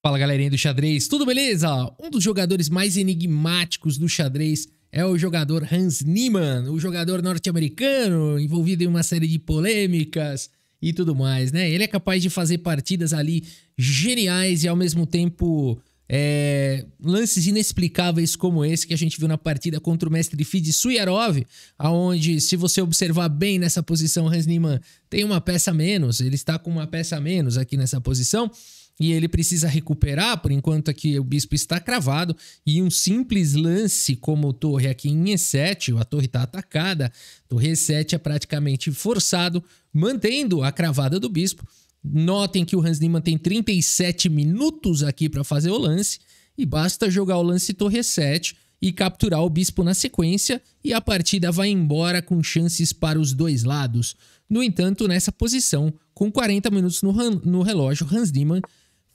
Fala galerinha do xadrez, tudo beleza? Um dos jogadores mais enigmáticos do xadrez é o jogador Hans Niemann, o jogador norte-americano envolvido em uma série de polêmicas e tudo mais, né? Ele é capaz de fazer partidas ali geniais e ao mesmo tempo é, lances inexplicáveis como esse que a gente viu na partida contra o mestre Fid Suyarov, aonde se você observar bem nessa posição, Hans Niemann tem uma peça menos, ele está com uma peça menos aqui nessa posição e ele precisa recuperar, por enquanto aqui o bispo está cravado, e um simples lance como torre aqui em E7, a torre está atacada, torre E7 é praticamente forçado, mantendo a cravada do bispo, Notem que o Hans Niemann tem 37 minutos aqui para fazer o lance e basta jogar o lance torre 7 e capturar o bispo na sequência e a partida vai embora com chances para os dois lados. No entanto, nessa posição, com 40 minutos no, no relógio, Hans Niemann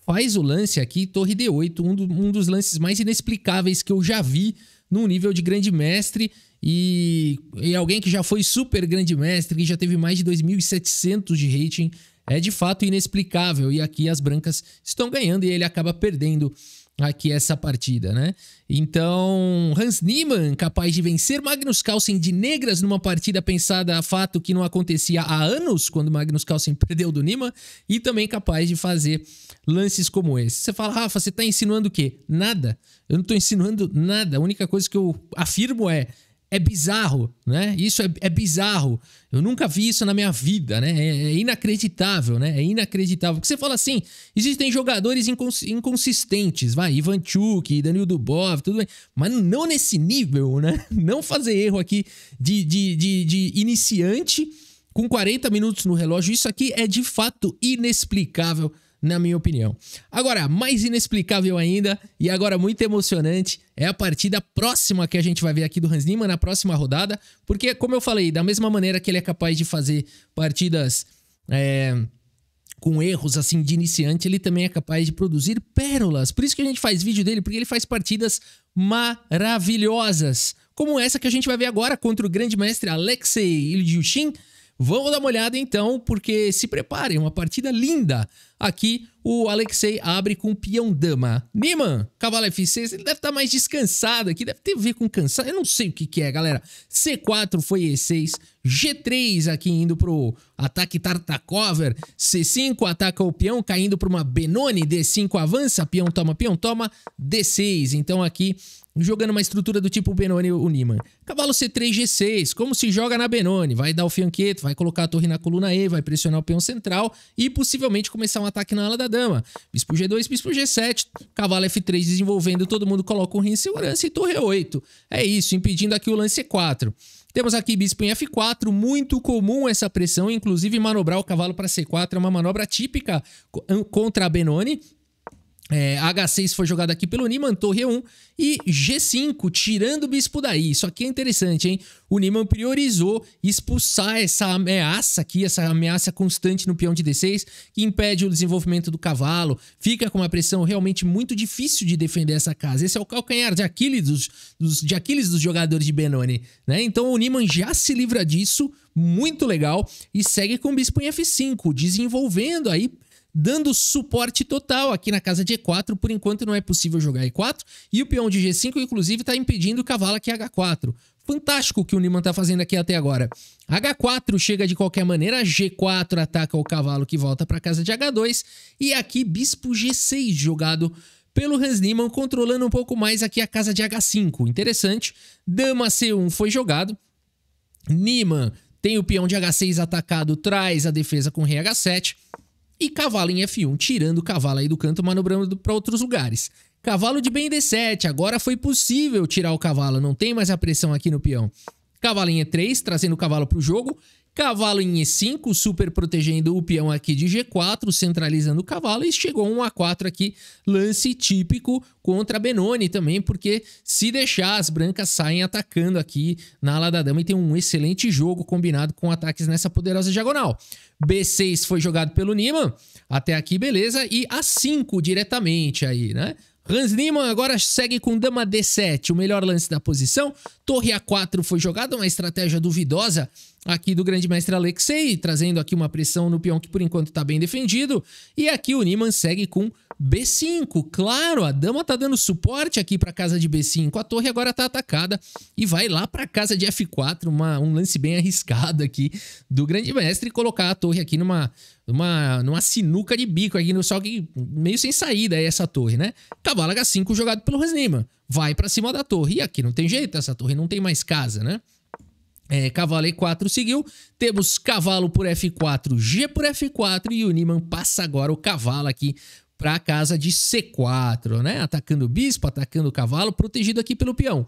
faz o lance aqui, torre D8, um, do, um dos lances mais inexplicáveis que eu já vi num nível de grande mestre e, e alguém que já foi super grande mestre, que já teve mais de 2.700 de rating, é de fato inexplicável. E aqui as brancas estão ganhando e ele acaba perdendo aqui essa partida, né? Então, Hans Niemann, capaz de vencer Magnus Carlsen de negras numa partida pensada a fato que não acontecia há anos, quando Magnus Carlsen perdeu do Niemann, e também capaz de fazer lances como esse. Você fala, Rafa, você está insinuando o quê? Nada. Eu não estou insinuando nada. A única coisa que eu afirmo é é bizarro, né? Isso é, é, bizarro. Eu nunca vi isso na minha vida, né? É, é inacreditável, né? É inacreditável. Porque você fala assim, existem jogadores incons inconsistentes, vai, Ivan Chuk, Danilo Dubov, tudo bem. Mas não nesse nível, né? Não fazer erro aqui de, de, de, de iniciante com 40 minutos no relógio. Isso aqui é de fato inexplicável na minha opinião. Agora, mais inexplicável ainda, e agora muito emocionante, é a partida próxima que a gente vai ver aqui do Hans Niemann na próxima rodada, porque, como eu falei, da mesma maneira que ele é capaz de fazer partidas. É com erros assim de iniciante, ele também é capaz de produzir pérolas. Por isso que a gente faz vídeo dele, porque ele faz partidas maravilhosas, como essa que a gente vai ver agora contra o grande mestre Alexei Ilyushin. Vamos dar uma olhada então, porque se preparem, uma partida linda. Aqui o Alexei abre com peão dama. Niman, cavalo F6, ele deve estar tá mais descansado aqui, deve ter a ver com cansado. Eu não sei o que, que é, galera. C4 foi E6, G3 aqui indo pro ataque Tartakover, C5 ataca o peão, caindo para uma Benoni, D5 avança, peão toma, peão toma, D6. Então aqui jogando uma estrutura do tipo Benoni o Niman. Cavalo C3, G6, como se joga na Benoni? Vai dar o fianqueto, vai colocar a torre na coluna E, vai pressionar o peão central e possivelmente começar um ataque na ala da dama. Bispo G2, bispo G7, cavalo F3 desenvolvendo, todo mundo coloca um rei em segurança e torre 8 É isso, impedindo aqui o lance c 4 Temos aqui bispo em F4, muito comum essa pressão, inclusive manobrar o cavalo para C4 é uma manobra típica contra a Benoni, é, H6 foi jogado aqui pelo Niman, torre 1 e G5, tirando o bispo daí. Isso aqui é interessante, hein? O Niman priorizou expulsar essa ameaça aqui, essa ameaça constante no peão de D6, que impede o desenvolvimento do cavalo, fica com uma pressão realmente muito difícil de defender essa casa. Esse é o calcanhar de Aquiles dos, dos de Aquiles dos jogadores de Benoni, né? Então o Niman já se livra disso, muito legal, e segue com o bispo em F5, desenvolvendo aí dando suporte total aqui na casa de E4. Por enquanto não é possível jogar E4. E o peão de G5, inclusive, está impedindo o cavalo aqui H4. Fantástico o que o Niman está fazendo aqui até agora. H4 chega de qualquer maneira, G4 ataca o cavalo que volta para casa de H2. E aqui bispo G6 jogado pelo Hans Niman, controlando um pouco mais aqui a casa de H5. Interessante. Dama C1 foi jogado. Niman tem o peão de H6 atacado, traz a defesa com rei H7. E cavalo em F1, tirando o cavalo aí do canto, manobrando para outros lugares. Cavalo de bem D7, agora foi possível tirar o cavalo, não tem mais a pressão aqui no peão. Cavalo em E3, trazendo o cavalo para o jogo. Cavalo em E5, super protegendo o peão aqui de G4, centralizando o cavalo. E chegou um A4 aqui, lance típico contra Benoni também, porque se deixar, as brancas saem atacando aqui na ala da dama e tem um excelente jogo combinado com ataques nessa poderosa diagonal. B6 foi jogado pelo Nima, até aqui beleza, e A5 diretamente aí, né? Hans Niemann agora segue com dama D7, o melhor lance da posição. Torre A4 foi jogada, uma estratégia duvidosa aqui do grande mestre Alexei, trazendo aqui uma pressão no peão que por enquanto está bem defendido. E aqui o Niemann segue com B5, claro, a dama tá dando suporte aqui para casa de B5. A torre agora tá atacada e vai lá para casa de F4, uma, um lance bem arriscado aqui do grande mestre colocar a torre aqui numa numa, numa sinuca de bico aqui, só que meio sem saída aí é essa torre, né? Cavalo H5 jogado pelo niman Vai para cima da torre. E aqui não tem jeito, essa torre não tem mais casa, né? É, cavalo E4 seguiu. Temos cavalo por F4, G por F4 e o Niman passa agora o cavalo aqui para a casa de C4, né? Atacando o bispo, atacando o cavalo, protegido aqui pelo peão.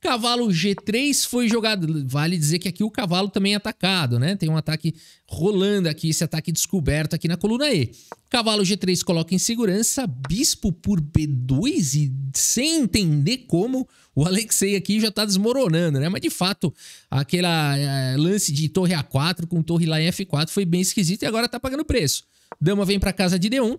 Cavalo G3 foi jogado. Vale dizer que aqui o cavalo também é atacado, né? Tem um ataque rolando aqui, esse ataque descoberto aqui na coluna E. Cavalo G3 coloca em segurança, bispo por B2 e sem entender como o Alexei aqui já tá desmoronando, né? Mas de fato, aquele eh, lance de torre A4 com torre lá em F4 foi bem esquisito e agora tá pagando preço. Dama vem para casa de D1,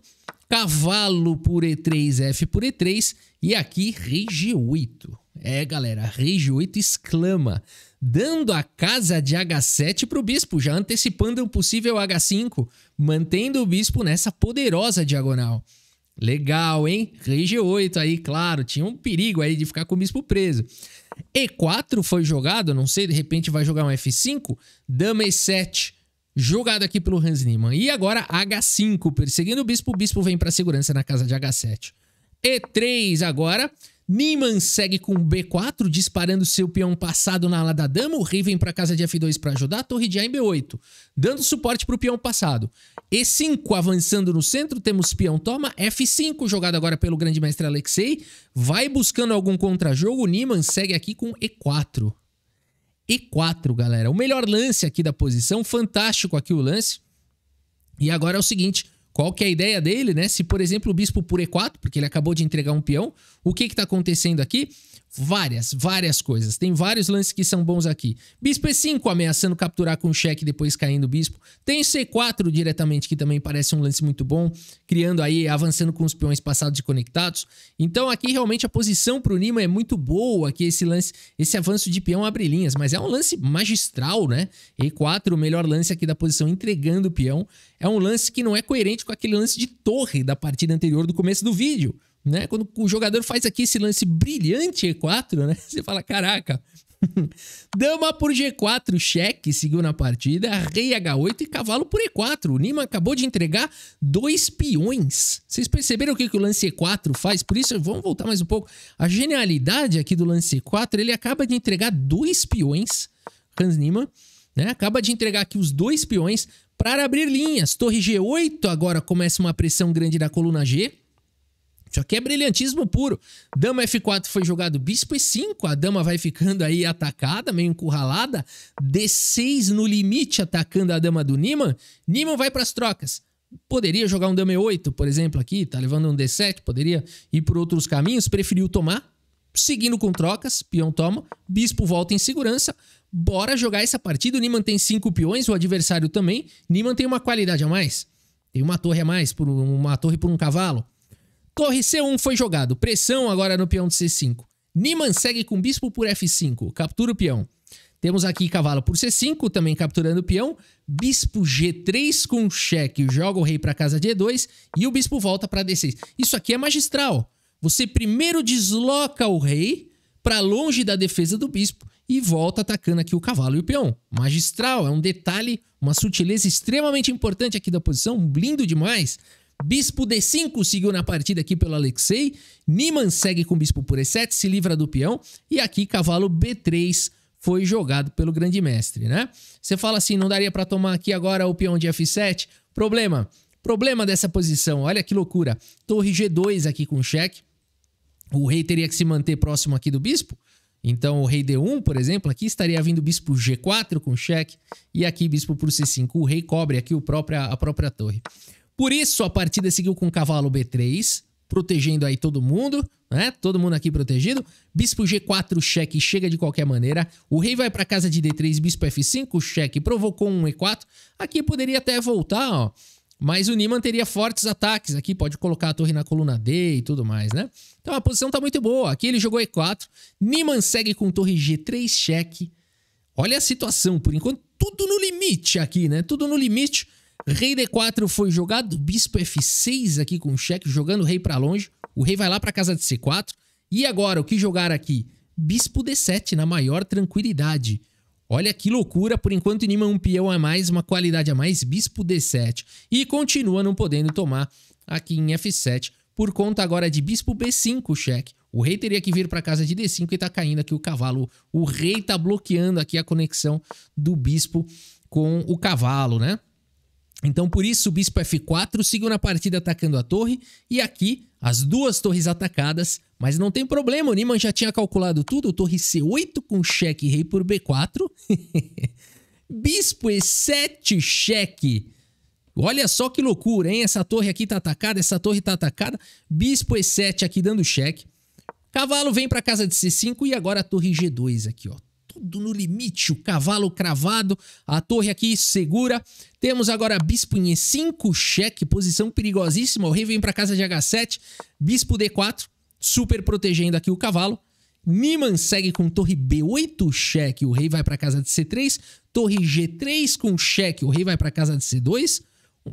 cavalo por E3, F por E3 e aqui Rage 8. É, galera, Rage 8 exclama, dando a casa de H7 para o bispo, já antecipando um possível H5, mantendo o bispo nessa poderosa diagonal. Legal, hein? Rage 8 aí, claro, tinha um perigo aí de ficar com o bispo preso. E4 foi jogado, não sei, de repente vai jogar um F5, dama E7, jogado aqui pelo Hans Niemann. E agora H5, perseguindo o bispo, o bispo vem para segurança na casa de H7. E3 agora, Niemann segue com B4, disparando seu peão passado na ala da dama, o rei vem para casa de F2 para ajudar, a torre de A em B8, dando suporte para o peão passado. E5 avançando no centro, temos peão toma, F5 jogado agora pelo grande mestre Alexei, vai buscando algum contra-jogo, Niemann segue aqui com E4 e 4, galera. O melhor lance aqui da posição, fantástico aqui o lance. E agora é o seguinte, qual que é a ideia dele, né? Se, por exemplo, o bispo por E4, porque ele acabou de entregar um peão, o que que tá acontecendo aqui? Várias, várias coisas. Tem vários lances que são bons aqui. Bispo E5 ameaçando capturar com cheque depois caindo o bispo. Tem C4 diretamente, que também parece um lance muito bom, criando aí, avançando com os peões passados e conectados. Então aqui realmente a posição para o Nima é muito boa, aqui esse lance, esse avanço de peão abre linhas, mas é um lance magistral, né? E4, o melhor lance aqui da posição, entregando o peão. É um lance que não é coerente com aquele lance de torre da partida anterior do começo do vídeo. Né? Quando o jogador faz aqui esse lance brilhante E4, né? Você fala, caraca. Dama por G4, cheque seguiu na partida, rei H8 e cavalo por E4. O Nima acabou de entregar dois peões. Vocês perceberam o que, que o lance E4 faz? Por isso, vamos voltar mais um pouco. A genialidade aqui do lance E4, ele acaba de entregar dois peões, Hans Nima, né? Acaba de entregar aqui os dois peões para abrir linhas. Torre G8 agora começa uma pressão grande na coluna G. Isso aqui é brilhantismo puro. Dama F4 foi jogado bispo E5, a dama vai ficando aí atacada, meio encurralada. D6 no limite, atacando a dama do Niman. Niman vai para as trocas. Poderia jogar um dama E8, por exemplo, aqui, tá levando um D7, poderia ir por outros caminhos, preferiu tomar. Seguindo com trocas, peão toma, bispo volta em segurança. Bora jogar essa partida. O Niman tem cinco peões, o adversário também. Niman tem uma qualidade a mais. Tem uma torre a mais, por uma torre por um cavalo. Corre C1 foi jogado. Pressão agora no peão de C5. Niman segue com bispo por F5. Captura o peão. Temos aqui cavalo por C5, também capturando o peão. Bispo G3 com cheque. Joga o rei para casa de E2 e o bispo volta para D6. Isso aqui é magistral. Você primeiro desloca o rei para longe da defesa do bispo e volta atacando aqui o cavalo e o peão. Magistral, é um detalhe, uma sutileza extremamente importante aqui da posição, lindo demais. Bispo D5 seguiu na partida aqui pelo Alexei. Niman segue com Bispo por E7, se livra do peão. E aqui cavalo B3 foi jogado pelo grande mestre, né? Você fala assim, não daria para tomar aqui agora o peão de F7? Problema. Problema dessa posição, olha que loucura. Torre G2 aqui com cheque. O rei teria que se manter próximo aqui do bispo. Então o rei D1, por exemplo, aqui estaria vindo bispo G4 com cheque. E aqui bispo por C5. O rei cobre aqui o própria, a própria torre. Por isso, a partida seguiu com o cavalo B3, protegendo aí todo mundo, né? Todo mundo aqui protegido. Bispo G4, cheque, chega de qualquer maneira. O rei vai para casa de D3, bispo F5, cheque, provocou um E4. Aqui poderia até voltar, ó. Mas o Niman teria fortes ataques aqui, pode colocar a torre na coluna D e tudo mais, né? Então a posição tá muito boa. Aqui ele jogou E4, Niman segue com torre G3 cheque. Olha a situação, por enquanto tudo no limite aqui, né? Tudo no limite. Rei D4 foi jogado, bispo F6 aqui com cheque, jogando o rei para longe. O rei vai lá para casa de C4. E agora, o que jogar aqui? Bispo D7, na maior tranquilidade. Olha que loucura, por enquanto Nima um peão a mais, uma qualidade a mais, bispo D7. E continua não podendo tomar aqui em F7, por conta agora de bispo B5 cheque. O rei teria que vir para casa de D5 e está caindo aqui o cavalo. O rei está bloqueando aqui a conexão do bispo com o cavalo, né? Então, por isso, o bispo F4 seguiu na partida atacando a torre, e aqui as duas torres atacadas, mas não tem problema, o Niman já tinha calculado tudo, torre C8 com cheque, rei por B4, bispo E7 cheque, olha só que loucura, hein, essa torre aqui tá atacada, essa torre tá atacada, bispo E7 aqui dando cheque, cavalo vem para casa de C5 e agora a torre G2 aqui, ó, tudo no limite, o cavalo cravado, a torre aqui segura. Temos agora bispo em E5, cheque, posição perigosíssima, o rei vem para casa de H7, bispo D4, super protegendo aqui o cavalo. Niman segue com torre B8, cheque, o rei vai para casa de C3, torre G3 com cheque, o rei vai para casa de C2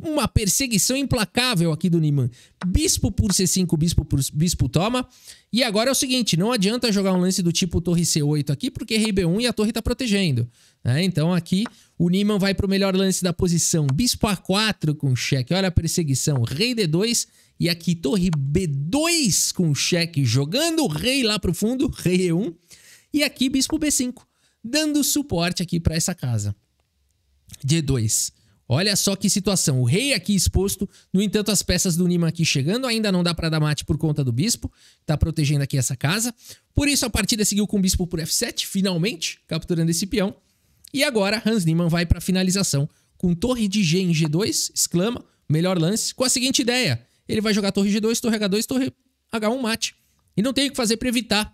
uma perseguição implacável aqui do Niman. Bispo por C5, bispo por bispo toma. E agora é o seguinte, não adianta jogar um lance do tipo torre C8 aqui, porque rei B1 e a torre está protegendo. Né? Então aqui o Niman vai para o melhor lance da posição. Bispo A4 com cheque, olha a perseguição. Rei D2 e aqui torre B2 com cheque, jogando o rei lá para o fundo, rei E1. E aqui bispo B5, dando suporte aqui para essa casa. D2. Olha só que situação. O rei aqui exposto. No entanto, as peças do Nima aqui chegando. Ainda não dá para dar mate por conta do bispo. Tá protegendo aqui essa casa. Por isso, a partida seguiu com o bispo por F7, finalmente, capturando esse peão. E agora, Hans Niemann vai para finalização com torre de G em G2, exclama, melhor lance, com a seguinte ideia. Ele vai jogar torre G2, torre H2, torre H1, mate. E não tem o que fazer para evitar.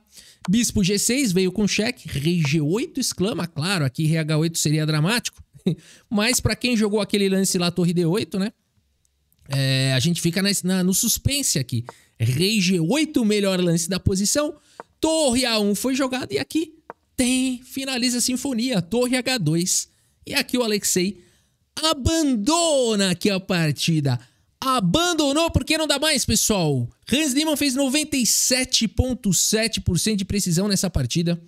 Bispo G6 veio com cheque, rei G8, exclama, claro, aqui rei H8 seria dramático. Mas para quem jogou aquele lance lá, torre D8, né? É, a gente fica na, na, no suspense aqui. Rei G8, melhor lance da posição. Torre A1 foi jogado e aqui tem, finaliza a sinfonia, torre H2. E aqui o Alexei abandona aqui a partida. Abandonou porque não dá mais, pessoal. Hans Niemann fez 97,7% de precisão nessa partida.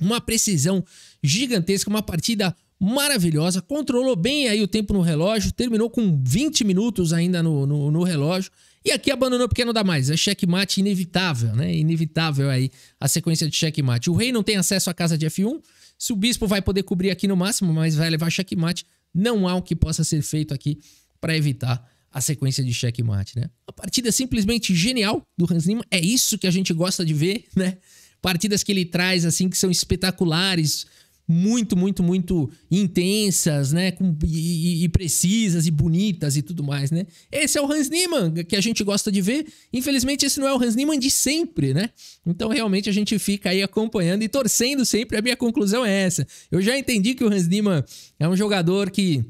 Uma precisão gigantesca, uma partida maravilhosa, controlou bem aí o tempo no relógio, terminou com 20 minutos ainda no, no, no relógio. E aqui abandonou porque não dá mais. É checkmate inevitável, né? Inevitável aí a sequência de checkmate. O rei não tem acesso à casa de F1. Se o bispo vai poder cobrir aqui no máximo, mas vai levar checkmate, não há o que possa ser feito aqui para evitar a sequência de checkmate, né? A partida simplesmente genial do Hans Lima, É isso que a gente gosta de ver, né? Partidas que ele traz assim que são espetaculares, muito, muito, muito intensas, né? Com, e, e, precisas e bonitas e tudo mais, né? Esse é o Hans Niemann que a gente gosta de ver. Infelizmente, esse não é o Hans Niemann de sempre, né? Então, realmente, a gente fica aí acompanhando e torcendo sempre. A minha conclusão é essa. Eu já entendi que o Hans Niemann é um jogador que,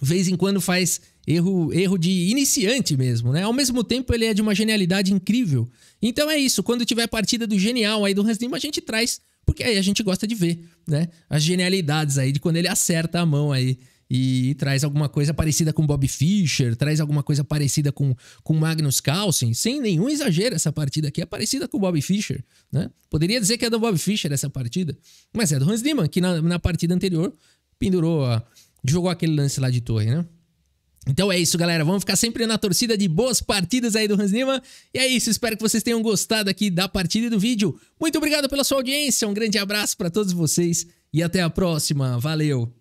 vez em quando, faz erro, erro de iniciante mesmo, né? Ao mesmo tempo, ele é de uma genialidade incrível. Então é isso, quando tiver partida do genial aí do Hans Niemann, a gente traz porque aí a gente gosta de ver, né? As genialidades aí de quando ele acerta a mão aí e, traz alguma coisa parecida com Bob Fischer, traz alguma coisa parecida com, com Magnus Carlsen, sem nenhum exagero, essa partida aqui é parecida com Bob Fischer, né? Poderia dizer que é do Bob Fischer essa partida, mas é do Hans Niemann, que na, na partida anterior pendurou, a, jogou aquele lance lá de torre, né? Então é isso, galera. Vamos ficar sempre na torcida de boas partidas aí do Hans Lima. E é isso. Espero que vocês tenham gostado aqui da partida e do vídeo. Muito obrigado pela sua audiência. Um grande abraço para todos vocês e até a próxima. Valeu!